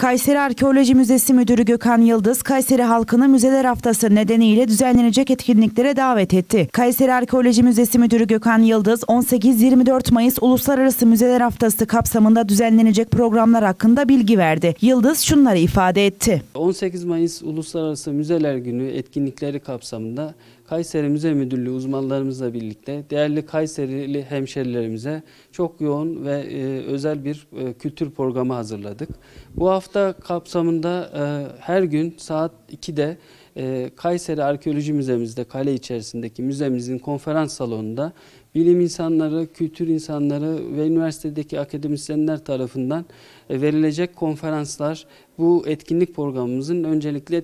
Kayseri Arkeoloji Müzesi Müdürü Gökhan Yıldız, Kayseri halkını Müzeler Haftası nedeniyle düzenlenecek etkinliklere davet etti. Kayseri Arkeoloji Müzesi Müdürü Gökhan Yıldız, 18-24 Mayıs Uluslararası Müzeler Haftası kapsamında düzenlenecek programlar hakkında bilgi verdi. Yıldız şunları ifade etti. 18 Mayıs Uluslararası Müzeler Günü etkinlikleri kapsamında Kayseri Müze Müdürlüğü uzmanlarımızla birlikte değerli Kayserili hemşerilerimize çok yoğun ve e, özel bir e, kültür programı hazırladık. Bu hafta kapsamında e, her gün saat 2'de e, Kayseri Arkeoloji Müzemizde kale içerisindeki müzemizin konferans salonunda bilim insanları, kültür insanları ve üniversitedeki akademisyenler tarafından e, verilecek konferanslar bu etkinlik programımızın öncelikle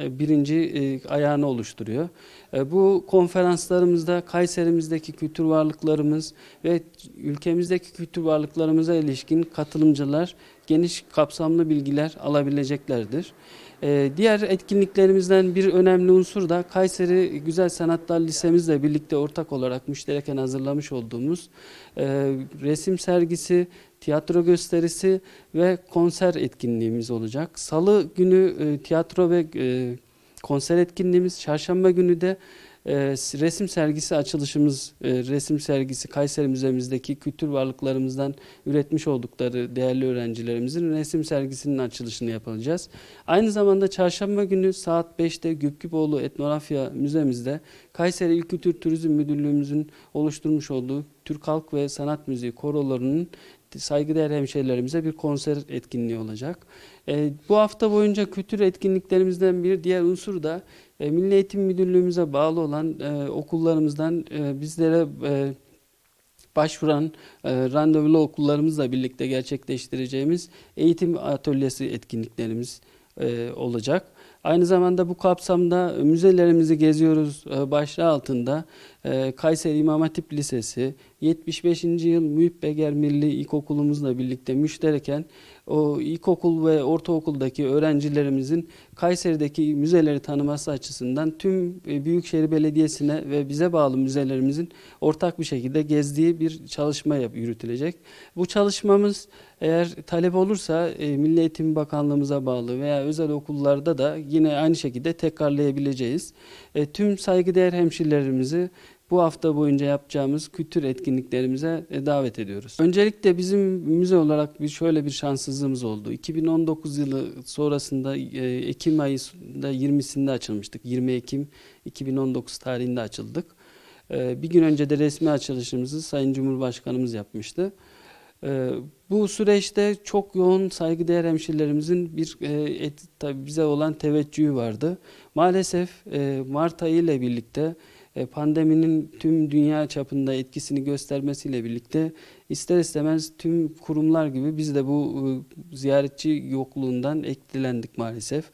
e, birinci e, ayağını oluşturuyor. E, bu konferanslarımızda Kayserimizdeki kültür varlıklarımız ve ülkemizdeki kültür varlıklarımıza ilişkin katılımcılar geniş kapsamlı bilgiler alabileceklerdir. Diğer etkinliklerimizden bir önemli unsur da Kayseri Güzel Sanatlar Lisemizle birlikte ortak olarak müştereken hazırlamış olduğumuz resim sergisi tiyatro gösterisi ve konser etkinliğimiz olacak. Salı günü e, tiyatro ve e, konser etkinliğimiz, çarşamba günü de e, resim sergisi açılışımız, e, resim sergisi Kayseri Müzemizdeki kültür varlıklarımızdan üretmiş oldukları değerli öğrencilerimizin resim sergisinin açılışını yapacağız. Aynı zamanda çarşamba günü saat 5'te Güpgüboğlu Etnografya Müzemizde Kayseri İl Kültür Turizm Müdürlüğümüzün oluşturmuş olduğu Türk Halk ve Sanat Müziği korolarının saygıdeğer hemşehrilerimize bir konser etkinliği olacak. E, bu hafta boyunca kültür etkinliklerimizden bir diğer unsur da e, Milli Eğitim Müdürlüğümüze bağlı olan e, okullarımızdan e, bizlere e, başvuran e, randevulu okullarımızla birlikte gerçekleştireceğimiz eğitim atölyesi etkinliklerimiz e, olacak. Aynı zamanda bu kapsamda müzelerimizi geziyoruz e, başlığı altında e, Kayseri İmam Hatip Lisesi, 75. yıl Mühip Beger Milli İlkokulumuzla birlikte müştereken o ilkokul ve ortaokuldaki öğrencilerimizin Kayseri'deki müzeleri tanıması açısından tüm e, Büyükşehir Belediyesi'ne ve bize bağlı müzelerimizin ortak bir şekilde gezdiği bir çalışma yürütülecek. Bu çalışmamız eğer talep olursa e, Milli Eğitim Bakanlığımıza bağlı veya özel okullarda da yine aynı şekilde tekrarlayabileceğiz. E, tüm saygıdeğer hemşirelerimizi bu hafta boyunca yapacağımız kültür etkinliklerimize e, davet ediyoruz. Öncelikle bizim müze olarak bir şöyle bir şanssızlığımız oldu. 2019 yılı sonrasında e, Ekim ayında 20'sinde açılmıştık. 20 Ekim 2019 tarihinde açıldık. E, bir gün önce de resmi açılışımızı Sayın Cumhurbaşkanımız yapmıştı. Bu süreçte çok yoğun saygıdeğer hemşirelerimizin bir et, tabii bize olan teveccühü vardı. Maalesef Mart ayı ile birlikte e, pandeminin tüm dünya çapında etkisini göstermesiyle birlikte ister istemez tüm kurumlar gibi biz de bu e, ziyaretçi yokluğundan etkilendik maalesef.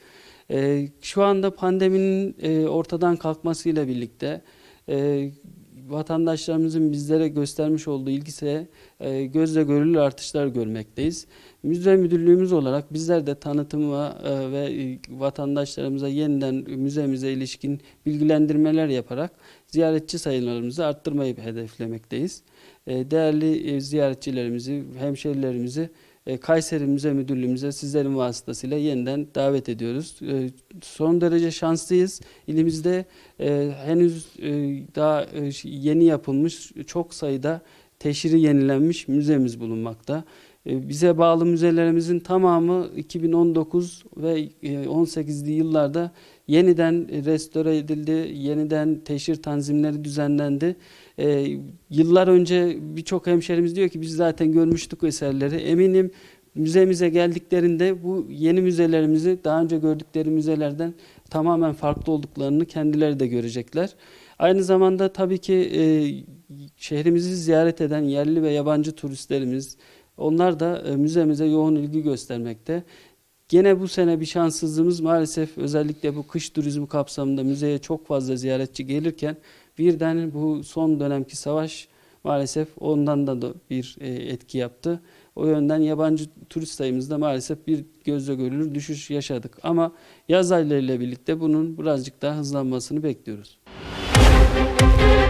E, şu anda pandeminin ortadan kalkmasıyla birlikte vatandaşlarımızın bizlere göstermiş olduğu ilgise e, gözle görülür artışlar görmekteyiz. Müze müdürlüğümüz olarak bizler de tanıtıma e, ve e, vatandaşlarımıza yeniden müzemize ilişkin bilgilendirmeler yaparak ziyaretçi sayılarımızı arttırmayı hedeflemekteyiz. E, değerli e, ziyaretçilerimizi, hemşerilerimizi e, Kayserimize, müdürlüğümüze sizlerin vasıtasıyla yeniden davet ediyoruz. Son derece şanslıyız. İlimizde henüz daha yeni yapılmış çok sayıda teşhiri yenilenmiş müzemiz bulunmakta. E, bize bağlı müzelerimizin tamamı 2019 ve 18'li e, yıllarda yeniden restore edildi, yeniden teşhir tanzimleri düzenlendi. E, yıllar önce birçok hemşerimiz diyor ki biz zaten görmüştük eserleri. Eminim müzemize geldiklerinde bu yeni müzelerimizi daha önce gördükleri müzelerden tamamen farklı olduklarını kendileri de görecekler. Aynı zamanda tabii ki e, şehrimizi ziyaret eden yerli ve yabancı turistlerimiz, onlar da e, müzemize yoğun ilgi göstermekte. Gene bu sene bir şanssızlığımız maalesef özellikle bu kış turizmi kapsamında müzeye çok fazla ziyaretçi gelirken birden bu son dönemki savaş maalesef ondan da bir e, etki yaptı. O yönden yabancı turist sayımızda maalesef bir gözle görülür düşüş yaşadık. Ama yaz aylarıyla birlikte bunun birazcık daha hızlanmasını bekliyoruz. Müzik